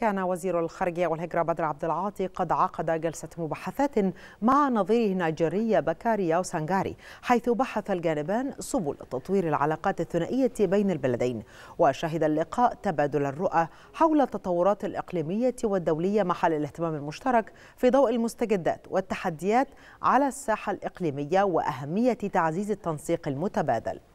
كان وزير الخارجية والهجرة بدر عبد العاطي قد عقد جلسة مباحثات مع نظيره نيجيريا بكاري وسانجاري حيث بحث الجانبان سبل تطوير العلاقات الثنائية بين البلدين وشهد اللقاء تبادل الرؤى حول التطورات الإقليمية والدولية محل الاهتمام المشترك في ضوء المستجدات والتحديات على الساحة الإقليمية وأهمية تعزيز التنسيق المتبادل